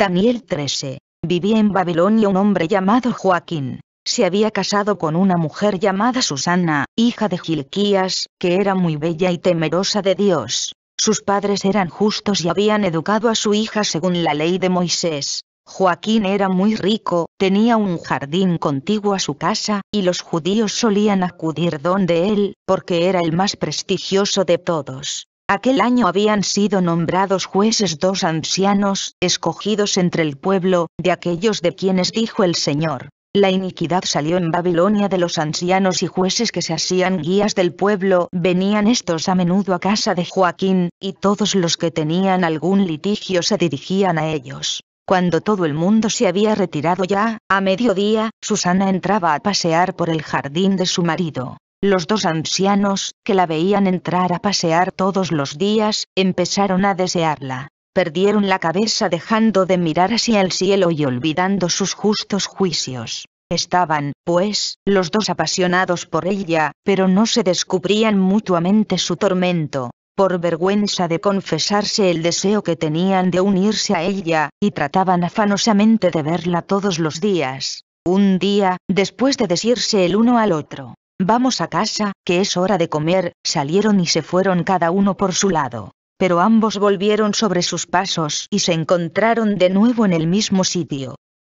Daniel 13. Vivía en Babilonia un hombre llamado Joaquín. Se había casado con una mujer llamada Susana, hija de Gilquías, que era muy bella y temerosa de Dios. Sus padres eran justos y habían educado a su hija según la ley de Moisés. Joaquín era muy rico, tenía un jardín contiguo a su casa, y los judíos solían acudir donde él, porque era el más prestigioso de todos. Aquel año habían sido nombrados jueces dos ancianos, escogidos entre el pueblo, de aquellos de quienes dijo el Señor. La iniquidad salió en Babilonia de los ancianos y jueces que se hacían guías del pueblo, venían estos a menudo a casa de Joaquín, y todos los que tenían algún litigio se dirigían a ellos. Cuando todo el mundo se había retirado ya, a mediodía, Susana entraba a pasear por el jardín de su marido. Los dos ancianos, que la veían entrar a pasear todos los días, empezaron a desearla. Perdieron la cabeza dejando de mirar hacia el cielo y olvidando sus justos juicios. Estaban, pues, los dos apasionados por ella, pero no se descubrían mutuamente su tormento, por vergüenza de confesarse el deseo que tenían de unirse a ella, y trataban afanosamente de verla todos los días. Un día, después de decirse el uno al otro, Vamos a casa, que es hora de comer, salieron y se fueron cada uno por su lado. Pero ambos volvieron sobre sus pasos y se encontraron de nuevo en el mismo sitio.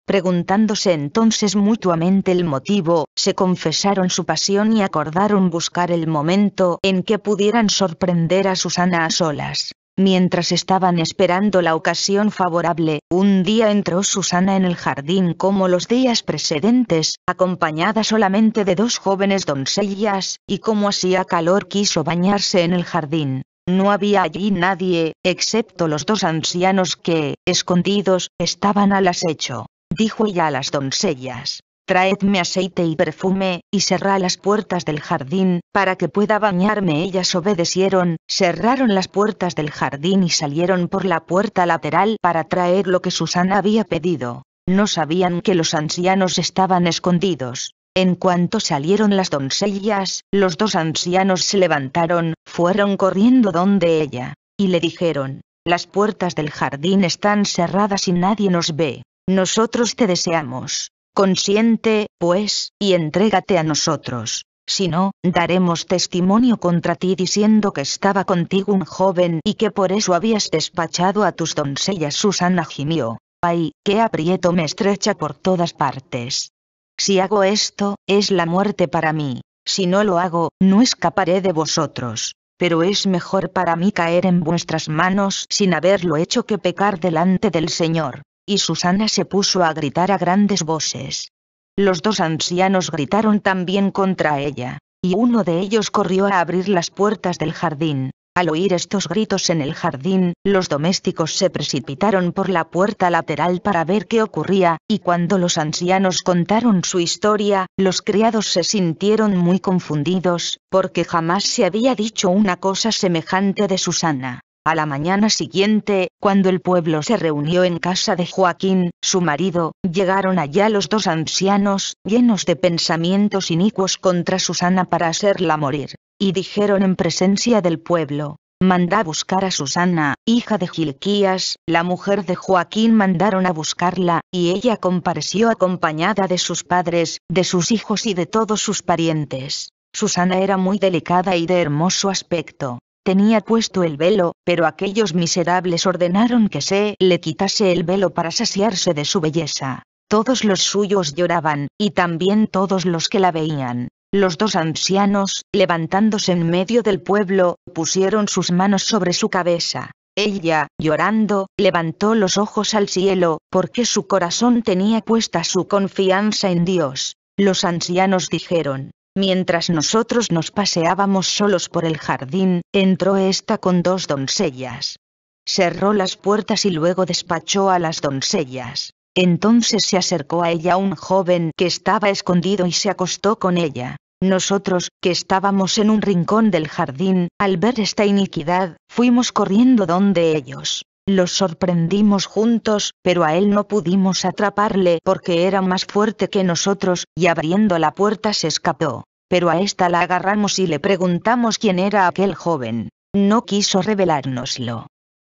Preguntándose entonces mutuamente el motivo, se confesaron su pasión y acordaron buscar el momento en que pudieran sorprender a Susana a solas. Mientras estaban esperando la ocasión favorable, un día entró Susana en el jardín como los días precedentes, acompañada solamente de dos jóvenes doncellas, y como hacía calor quiso bañarse en el jardín. No había allí nadie, excepto los dos ancianos que, escondidos, estaban al acecho. Dijo ella a las doncellas, traedme aceite y perfume, y cerrá las puertas del jardín, para que pueda bañarme. Ellas obedecieron, cerraron las puertas del jardín y salieron por la puerta lateral para traer lo que Susana había pedido. No sabían que los ancianos estaban escondidos. En cuanto salieron las doncellas, los dos ancianos se levantaron, fueron corriendo donde ella, y le dijeron, las puertas del jardín están cerradas y nadie nos ve. Nosotros te deseamos. Consiente, pues, y entrégate a nosotros. Si no, daremos testimonio contra ti diciendo que estaba contigo un joven y que por eso habías despachado a tus doncellas. Susana gimió. Ay, qué aprieto me estrecha por todas partes. Si hago esto, es la muerte para mí. Si no lo hago, no escaparé de vosotros. Pero es mejor para mí caer en vuestras manos sin haberlo hecho que pecar delante del Señor y Susana se puso a gritar a grandes voces. Los dos ancianos gritaron también contra ella, y uno de ellos corrió a abrir las puertas del jardín. Al oír estos gritos en el jardín, los domésticos se precipitaron por la puerta lateral para ver qué ocurría, y cuando los ancianos contaron su historia, los criados se sintieron muy confundidos, porque jamás se había dicho una cosa semejante de Susana. A la mañana siguiente, cuando el pueblo se reunió en casa de Joaquín, su marido, llegaron allá los dos ancianos, llenos de pensamientos inicuos contra Susana para hacerla morir, y dijeron en presencia del pueblo, manda a buscar a Susana, hija de Gilquías, la mujer de Joaquín mandaron a buscarla, y ella compareció acompañada de sus padres, de sus hijos y de todos sus parientes. Susana era muy delicada y de hermoso aspecto, Tenía puesto el velo, pero aquellos miserables ordenaron que se le quitase el velo para saciarse de su belleza. Todos los suyos lloraban, y también todos los que la veían. Los dos ancianos, levantándose en medio del pueblo, pusieron sus manos sobre su cabeza. Ella, llorando, levantó los ojos al cielo, porque su corazón tenía puesta su confianza en Dios. Los ancianos dijeron, Mientras nosotros nos paseábamos solos por el jardín, entró ésta con dos doncellas. Cerró las puertas y luego despachó a las doncellas. Entonces se acercó a ella un joven que estaba escondido y se acostó con ella. Nosotros, que estábamos en un rincón del jardín, al ver esta iniquidad, fuimos corriendo donde ellos. Los sorprendimos juntos, pero a él no pudimos atraparle porque era más fuerte que nosotros, y abriendo la puerta se escapó. Pero a esta la agarramos y le preguntamos quién era aquel joven. No quiso revelárnoslo.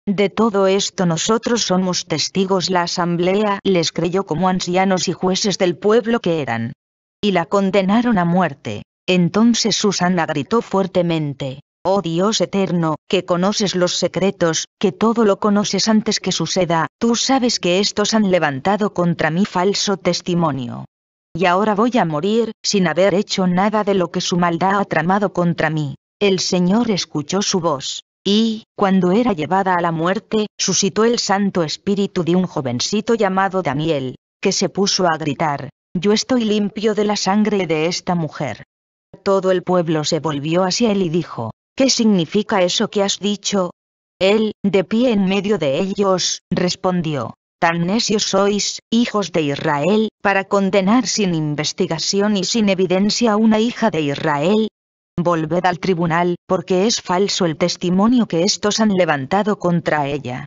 De todo esto nosotros somos testigos. La asamblea les creyó como ancianos y jueces del pueblo que eran. Y la condenaron a muerte. Entonces Susana gritó fuertemente, Oh Dios eterno, que conoces los secretos, que todo lo conoces antes que suceda, tú sabes que estos han levantado contra mí falso testimonio. Y ahora voy a morir, sin haber hecho nada de lo que su maldad ha tramado contra mí. El Señor escuchó su voz. Y, cuando era llevada a la muerte, suscitó el Santo Espíritu de un jovencito llamado Daniel, que se puso a gritar, Yo estoy limpio de la sangre de esta mujer. Todo el pueblo se volvió hacia él y dijo, ¿Qué significa eso que has dicho? Él, de pie en medio de ellos, respondió, Tan necios sois, hijos de Israel, para condenar sin investigación y sin evidencia a una hija de Israel. Volved al tribunal, porque es falso el testimonio que estos han levantado contra ella.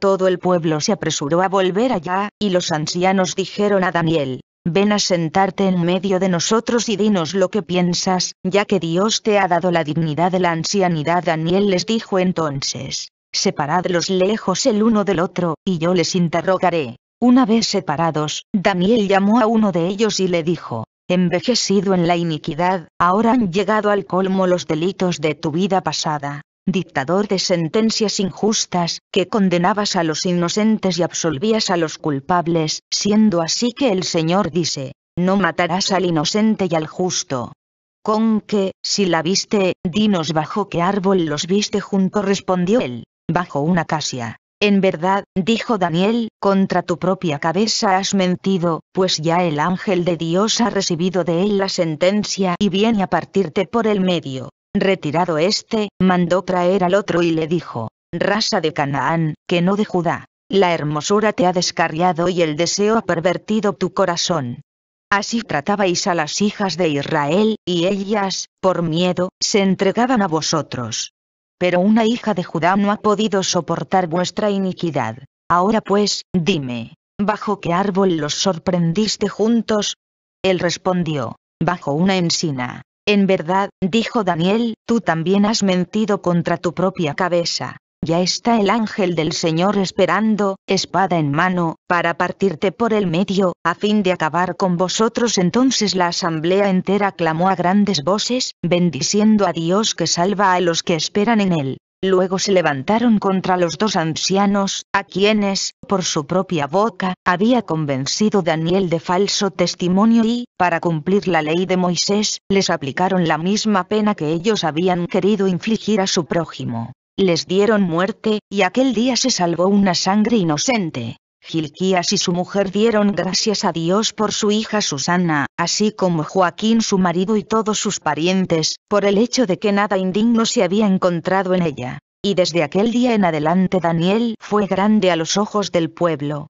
Todo el pueblo se apresuró a volver allá, y los ancianos dijeron a Daniel, Ven a sentarte en medio de nosotros y dinos lo que piensas, ya que Dios te ha dado la dignidad de la ancianidad. Daniel les dijo entonces, separadlos lejos el uno del otro, y yo les interrogaré. Una vez separados, Daniel llamó a uno de ellos y le dijo, envejecido en la iniquidad, ahora han llegado al colmo los delitos de tu vida pasada, dictador de sentencias injustas, que condenabas a los inocentes y absolvías a los culpables, siendo así que el Señor dice, no matarás al inocente y al justo. Con que, si la viste, dinos bajo qué árbol los viste junto respondió él, bajo una casia. En verdad, dijo Daniel, contra tu propia cabeza has mentido, pues ya el ángel de Dios ha recibido de él la sentencia y viene a partirte por el medio. Retirado este, mandó traer al otro y le dijo, raza de Canaán, que no de Judá. La hermosura te ha descarriado y el deseo ha pervertido tu corazón. Así tratabais a las hijas de Israel, y ellas, por miedo, se entregaban a vosotros. Pero una hija de Judá no ha podido soportar vuestra iniquidad. Ahora pues, dime, ¿bajo qué árbol los sorprendiste juntos? Él respondió, bajo una encina». En verdad, dijo Daniel, tú también has mentido contra tu propia cabeza. Ya está el ángel del Señor esperando, espada en mano, para partirte por el medio, a fin de acabar con vosotros. Entonces la asamblea entera clamó a grandes voces, bendiciendo a Dios que salva a los que esperan en él. Luego se levantaron contra los dos ancianos, a quienes, por su propia boca, había convencido Daniel de falso testimonio y, para cumplir la ley de Moisés, les aplicaron la misma pena que ellos habían querido infligir a su prójimo. Les dieron muerte, y aquel día se salvó una sangre inocente. Gilquías y su mujer dieron gracias a Dios por su hija Susana, así como Joaquín su marido y todos sus parientes, por el hecho de que nada indigno se había encontrado en ella. Y desde aquel día en adelante Daniel fue grande a los ojos del pueblo.